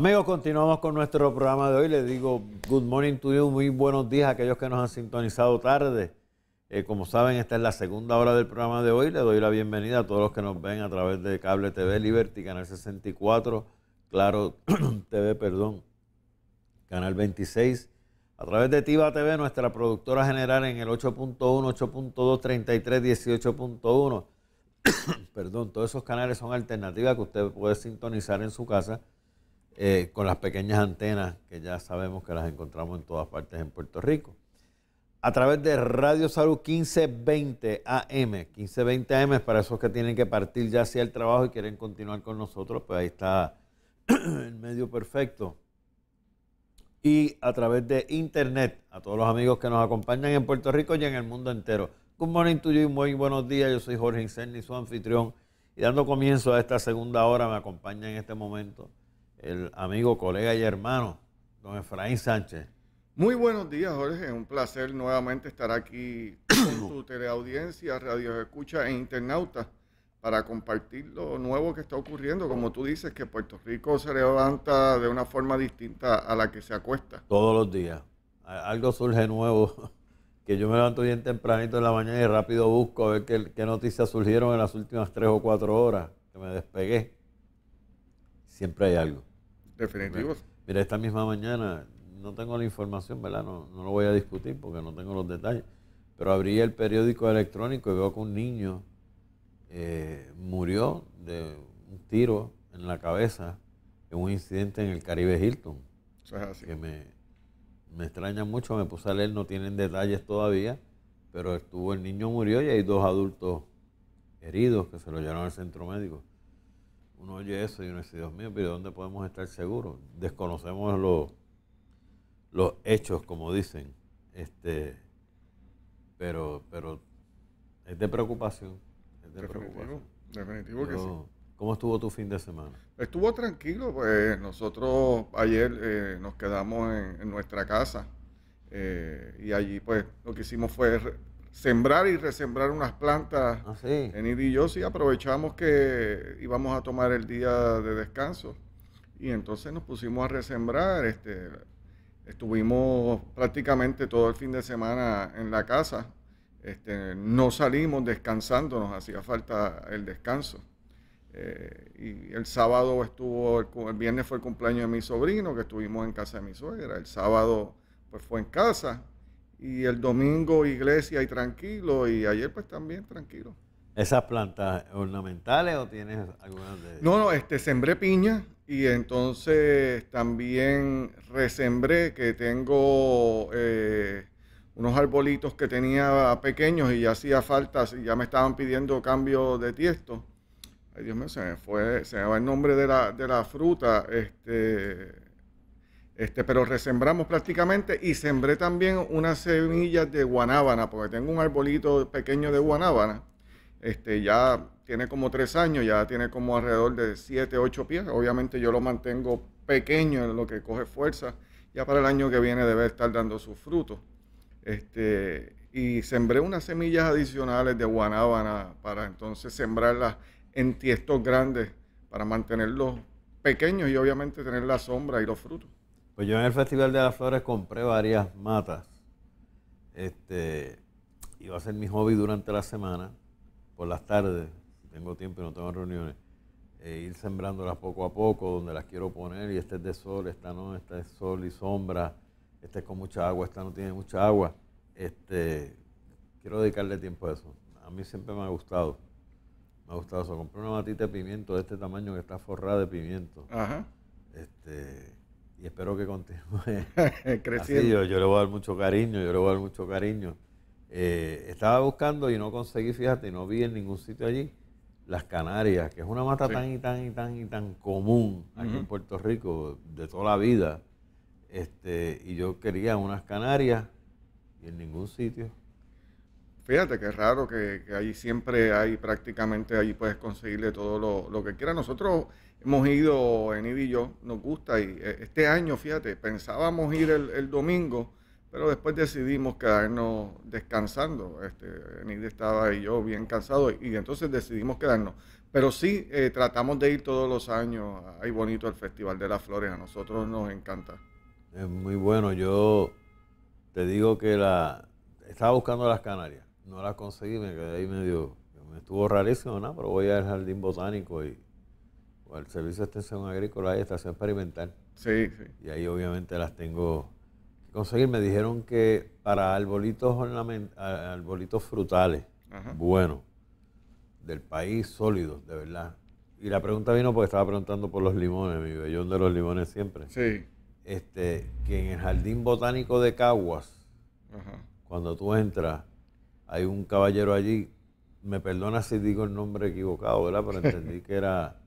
Amigos, continuamos con nuestro programa de hoy. Les digo good morning to you, muy buenos días a aquellos que nos han sintonizado tarde. Eh, como saben, esta es la segunda hora del programa de hoy. Les doy la bienvenida a todos los que nos ven a través de Cable TV Liberty, Canal 64, Claro TV, perdón, Canal 26. A través de Tiva TV, nuestra productora general en el 8.1, 8.2, 33, 18.1. perdón, todos esos canales son alternativas que usted puede sintonizar en su casa eh, con las pequeñas antenas que ya sabemos que las encontramos en todas partes en Puerto Rico. A través de Radio Salud 1520 AM. 1520 AM es para esos que tienen que partir ya hacia el trabajo y quieren continuar con nosotros, pues ahí está el medio perfecto. Y a través de internet, a todos los amigos que nos acompañan en Puerto Rico y en el mundo entero. Good morning to you, muy buenos días. Yo soy Jorge Incerni, su anfitrión. Y dando comienzo a esta segunda hora, me acompaña en este momento el amigo, colega y hermano, don Efraín Sánchez. Muy buenos días, Jorge. Un placer nuevamente estar aquí con tu teleaudiencia, Radio Escucha e Internauta para compartir lo nuevo que está ocurriendo. Como tú dices, que Puerto Rico se levanta de una forma distinta a la que se acuesta. Todos los días. Algo surge nuevo. Que yo me levanto bien tempranito en la mañana y rápido busco a ver qué noticias surgieron en las últimas tres o cuatro horas que me despegué. Siempre hay algo definitivos. Mira, esta misma mañana, no tengo la información, ¿verdad? No, no lo voy a discutir porque no tengo los detalles, pero abrí el periódico electrónico y veo que un niño eh, murió de un tiro en la cabeza en un incidente en el Caribe Hilton. Eso es así. Que me, me extraña mucho, me puse a leer, no tienen detalles todavía, pero estuvo el niño murió y hay dos adultos heridos que se lo llevaron al centro médico uno oye eso y uno dice, Dios mío, pero ¿dónde podemos estar seguros? Desconocemos los, los hechos, como dicen. Este, pero, pero es de preocupación. Es de preocupación. Definitivo que sí. ¿Cómo estuvo tu fin de semana? Estuvo tranquilo, pues nosotros ayer eh, nos quedamos en, nuestra casa eh, y allí pues lo que hicimos fue sembrar y resembrar unas plantas Así. Ah, en y yo, sí, aprovechamos que íbamos a tomar el día de descanso y entonces nos pusimos a resembrar. Este, estuvimos prácticamente todo el fin de semana en la casa. Este, no salimos descansando, nos hacía falta el descanso. Eh, y el sábado estuvo, el, el, viernes fue el cumpleaños de mi sobrino, que estuvimos en casa de mi suegra. El sábado pues fue en casa y el domingo iglesia y tranquilo, y ayer pues también tranquilo. ¿Esas plantas ornamentales o tienes alguna de...? No, no, este, sembré piña y entonces también resembré que tengo eh, unos arbolitos que tenía pequeños y ya hacía falta, ya me estaban pidiendo cambio de tiesto. Ay, Dios mío, se me fue, se va el nombre de la, de la fruta, este... Este, pero resembramos prácticamente y sembré también unas semillas de guanábana, porque tengo un arbolito pequeño de guanábana. Este, ya tiene como tres años, ya tiene como alrededor de siete, ocho pies. Obviamente yo lo mantengo pequeño en lo que coge fuerza. Ya para el año que viene debe estar dando sus frutos. Este, y sembré unas semillas adicionales de guanábana para entonces sembrarlas en tiestos grandes para mantenerlos pequeños y obviamente tener la sombra y los frutos. Pues yo en el Festival de las Flores compré varias matas. Este, iba a ser mi hobby durante la semana, por las tardes, si tengo tiempo y no tengo reuniones, e ir sembrándolas poco a poco, donde las quiero poner, y este es de sol, esta no, esta es sol y sombra, esta es con mucha agua, esta no tiene mucha agua. Este, quiero dedicarle tiempo a eso. A mí siempre me ha gustado. Me ha gustado eso. Compré una matita de pimiento de este tamaño que está forrada de pimiento. Ajá. Este, y espero que continúe creciendo. Así, yo, le voy a dar mucho cariño, yo le voy a dar mucho cariño. Eh, estaba buscando y no conseguí, fíjate, no vi en ningún sitio allí las Canarias, que es una mata tan y tan y tan y tan común aquí en Puerto Rico de toda la vida. Este, y yo quería unas Canarias y en ningún sitio fíjate que es raro que, ahí siempre hay, prácticamente ahí puedes conseguirle todo lo, que quieras. Nosotros hemos ido, Enid y yo, nos gusta y eh, este año, fíjate, pensábamos ir el, domingo, pero después decidimos quedarnos descansando. Este, Enid estaba y yo bien cansado y entonces decidimos quedarnos. Pero sí, eh, tratamos de ir todos los años. Hay bonito el Festival de las Flores, a nosotros nos encanta. Es muy bueno. Yo te digo que la estaba buscando las Canarias no las conseguí, me quedé ahí medio, me estuvo rarísimo, ¿no? pero voy al jardín botánico y o al servicio de extensión agrícola y estación experimental. Sí, sí. Y ahí obviamente las tengo que conseguir. Me dijeron que para arbolitos ornamentales, arbolitos frutales, bueno, del país, sólidos, de verdad. Y la pregunta vino porque estaba preguntando por los limones, mi bellón de los limones siempre. Sí. Este, que en el jardín botánico de Caguas, cuando tú entras, hay un caballero allí, me perdona si digo el nombre equivocado, ¿verdad? Pero entendí que era,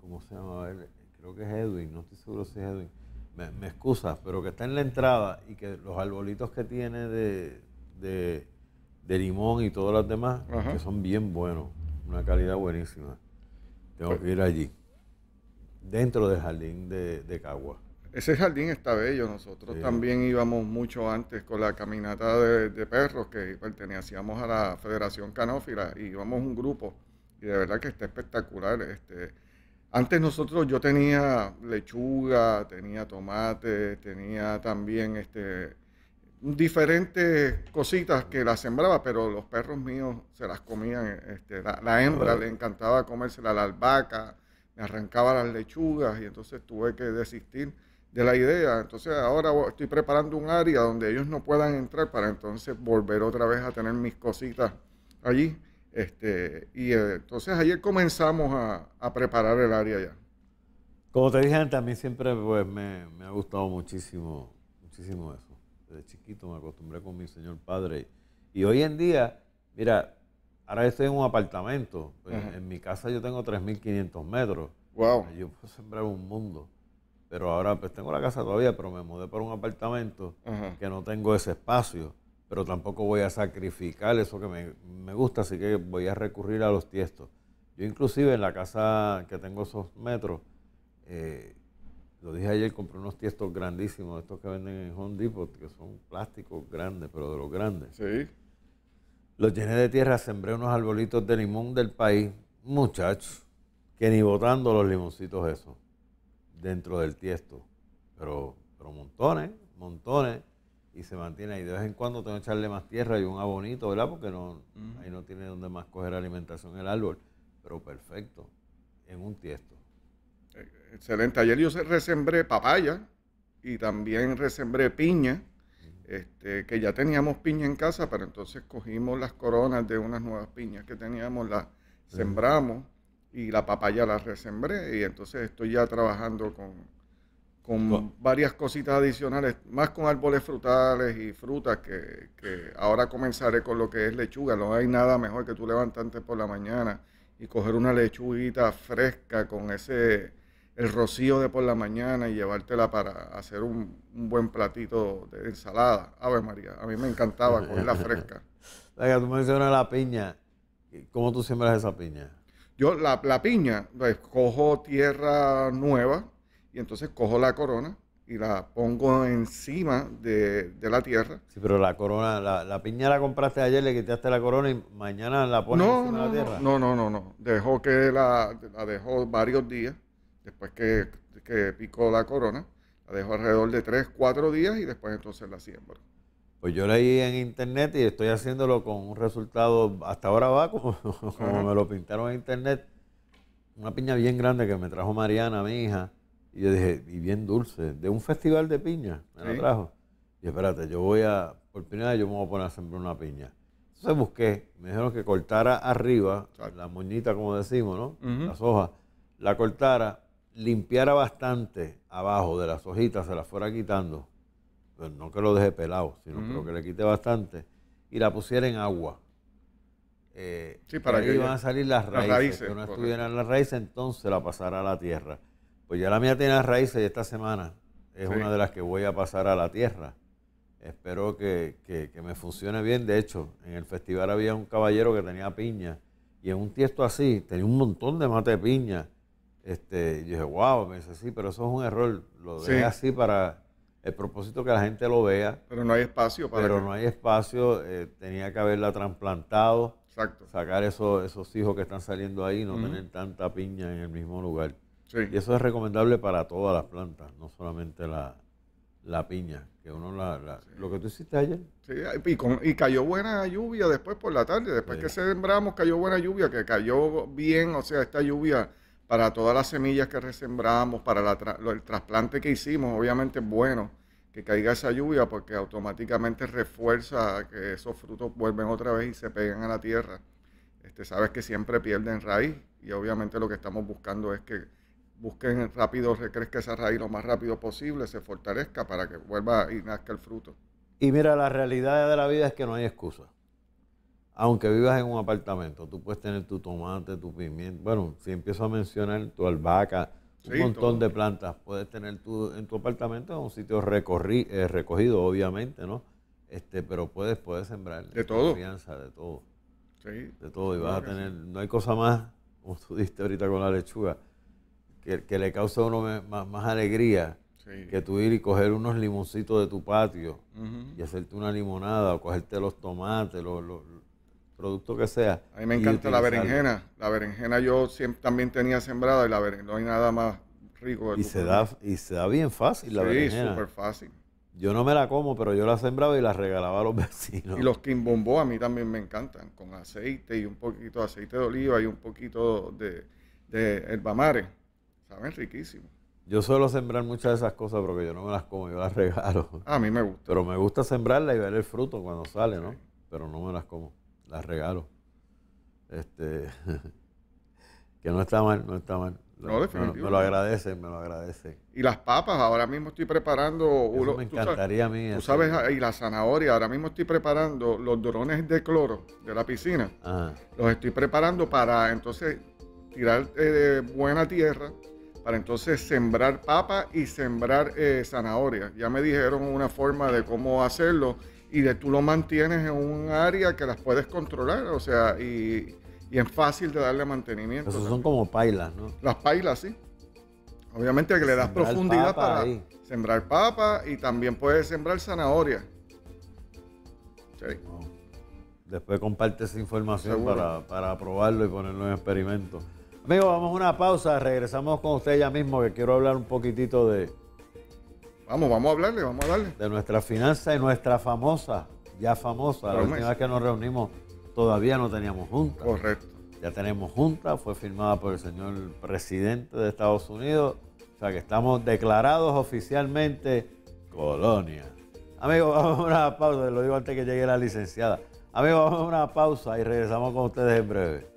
¿cómo se llama? Creo que es Edwin, no estoy seguro si es Edwin. Me, excusas, pero que está en la entrada y que los arbolitos que tiene de, limón y todas las demás, que son bien buenos, una calidad buenísima. Tengo pues que ir allí, dentro del jardín de, de Cagua. Ese jardín está bello. Nosotros también íbamos mucho antes con la caminata de, perros que pertenecíamos a la Federación Canófila y íbamos un grupo. Y de verdad que está espectacular. Este, antes nosotros yo tenía lechuga, tenía tomate, tenía también este, diferentes cositas que las sembraba, pero los perros míos se las comían. Este, la, hembra le encantaba comérsela, la albahaca, me arrancaba las lechugas y entonces tuve que desistir de la idea. Entonces ahora estoy preparando un área donde ellos no puedan entrar para entonces volver otra vez a tener mis cositas allí. Este, y eh, entonces ayer comenzamos a, preparar el área ya. Como te dije antes, a mí siempre pues, me, ha gustado muchísimo, muchísimo eso. Desde chiquito me acostumbré con mi señor padre. Y hoy en día, mira, ahora estoy en un apartamento. Pues, en mi casa yo tengo 3.500 metros. Wow. Yo puedo sembrar un mundo. Pero ahora pues tengo la casa todavía, pero me mudé para un apartamento que no tengo ese espacio. Pero tampoco voy a sacrificar eso que me, gusta, así que voy a recurrir a los tiestos. Yo inclusive en la casa que tengo esos metros, eh, lo dije ayer, compré unos tiestos grandísimos, estos que venden en Home Depot, que son plásticos grandes, pero de los grandes. Sí. Los llené de tierra, sembré unos arbolitos de limón del país, muchachos, que ni botando los limoncitos esos dentro del tiesto, pero, montones, montones, y se mantiene ahí. De vez en cuando tengo que echarle más tierra y un abonito, ¿verdad? Porque no, ahí no tiene donde más coger alimentación el árbol, pero perfecto, en un tiesto. Eh, excelente. Ayer yo resembré papaya y también resembré piña, este, que ya teníamos piña en casa, pero entonces cogimos las coronas de unas nuevas piñas que teníamos, las sembramos y la papaya la resembré y entonces estoy ya trabajando con, varias cositas adicionales, más con árboles frutales y frutas que, ahora comenzaré con lo que es lechuga. No hay nada mejor que tú levantarte por la mañana y coger una lechuguita fresca con ese el rocío de por la mañana y llevártela para hacer un, buen platito de ensalada. A ver María, a mí me encantaba cogerla fresca. tú mencionas la piña. ¿Cómo tú siembras esa piña? Yo la, piña, pues, cojo tierra nueva y entonces cojo la corona y la pongo encima de, la tierra. Sí, pero la corona, la, piña la compraste ayer, le quitaste la corona y mañana la pones no, encima no, la tierra. No, no, no, no. Dejó que la, dejó varios días después que, que picó la corona. La dejó alrededor de tres, cuatro días y después entonces la siembro. Pues yo leí en internet y estoy haciéndolo con un resultado, hasta ahora va como, me lo pintaron en internet, una piña bien grande que me trajo Mariana, mi hija, y yo dije, y bien dulce, de un festival de piña, me la trajo. Y espérate, yo voy a, por primera vez yo me voy a poner a sembrar una piña. Entonces busqué, me dijeron que cortara arriba, la moñita como decimos, ¿no? Las hojas, la cortara, limpiara bastante abajo de las hojitas, se las fuera quitando pues no que lo deje pelado, sino creo que le quite bastante, y la pusiera en agua. Eh, sí, para que iban a salir las raíces, Si no estuvieran las raíces, entonces la pasara a la tierra. Pues ya la mía tiene las raíces y esta semana es una de las que voy a pasar a la tierra. Espero que, me funcione bien. De hecho, en el festival había un caballero que tenía piña y en un tiesto así tenía un montón de mate de piña. Este, y yo dije, wow, me dice, sí, pero eso es un error. Lo dejé así para el propósito es que la gente lo vea. Pero no hay espacio para. Pero no hay espacio, eh, tenía que haberla trasplantado. Exacto. Sacar esos, esos hijos que están saliendo ahí, no tener tanta piña en el mismo lugar. Sí. Y eso es recomendable para todas las plantas, no solamente la, piña, que uno la, lo que tú hiciste ayer. Sí, y, cayó buena lluvia después por la tarde, después que que sembramos cayó buena lluvia, que cayó bien, o sea, esta lluvia para todas las semillas que resembramos, para el trasplante que hicimos, obviamente es bueno que caiga esa lluvia porque automáticamente refuerza que esos frutos vuelven otra vez y se peguen a la tierra. Este, sabes que siempre pierden raíz y obviamente lo que estamos buscando es que busquen rápido, recrezca esa raíz lo más rápido posible, se fortalezca para que vuelva y nazca el fruto. Y mira, la realidad de la vida es que no hay excusa aunque vivas en un apartamento, tú puedes tener tu tomate, tu pimiento, bueno, si empiezo a mencionar tu albahaca, un montón de plantas, puedes tener tu, en tu apartamento, en un sitio eh, recogido, obviamente, ¿no? Este, pero puedes, puedes sembrar. De todo. Confianza, de todo. De todo. Y vas a tener, no hay cosa más, como tú diste ahorita con la lechuga, que, que le cause a uno más, alegría que tú ir y coger unos limoncitos de tu patio y hacerte una limonada o cogerte los tomates, los, producto que sea. A mí me encanta la berenjena. La berenjena yo siempre también tenía sembrada y la berenjena, no hay nada más rico. Y se, da, y se da bien fácil la berenjena. Sí, súper fácil. Yo no me la como, pero yo la sembraba y la regalaba a los vecinos. Y los quimbombó a mí también me encantan, con aceite y un poquito de aceite de oliva y un poquito de, herbamare. Saben riquísimo. Yo suelo sembrar muchas de esas cosas porque yo no me las como, yo las regalo. A mí me gusta. Pero me gusta sembrarla y ver el fruto cuando sale, ¿no? Pero no me las como las regalo. Este, que no está mal, no está mal. No, Me, lo agradece, me lo agradece. Y las papas, ahora mismo estoy preparando. me encantaría a mí. Tú sabes, ah, y la zanahoria, ahora mismo estoy preparando los drones de cloro de la piscina. Los estoy preparando para entonces tirar eh, buena tierra, para entonces sembrar papas y sembrar eh, zanahorias. Ya me dijeron una forma de cómo hacerlo y de, tú lo mantienes en un área que las puedes controlar, o sea, y, es fácil de darle mantenimiento. Esos son como pailas, ¿no? Las pailas, sí. Obviamente que le das profundidad para sembrar papa y también puedes sembrar zanahoria. Sí. Oh. Después comparte esa información para, para, probarlo y ponerlo en experimento. Amigos, vamos a una pausa, regresamos con usted ya mismo que quiero hablar un poquitito de, Vamos, vamos a hablarle, vamos a darle. De nuestra finanza y nuestra famosa, ya famosa, la, última vez que nos reunimos todavía no teníamos junta. Correcto. Ya tenemos junta, fue firmada por el señor presidente de Estados Unidos, o sea que estamos declarados oficialmente colonia. Amigos, vamos a una pausa, lo digo antes que llegue la licenciada. Amigos, vamos a una pausa y regresamos con ustedes en breve.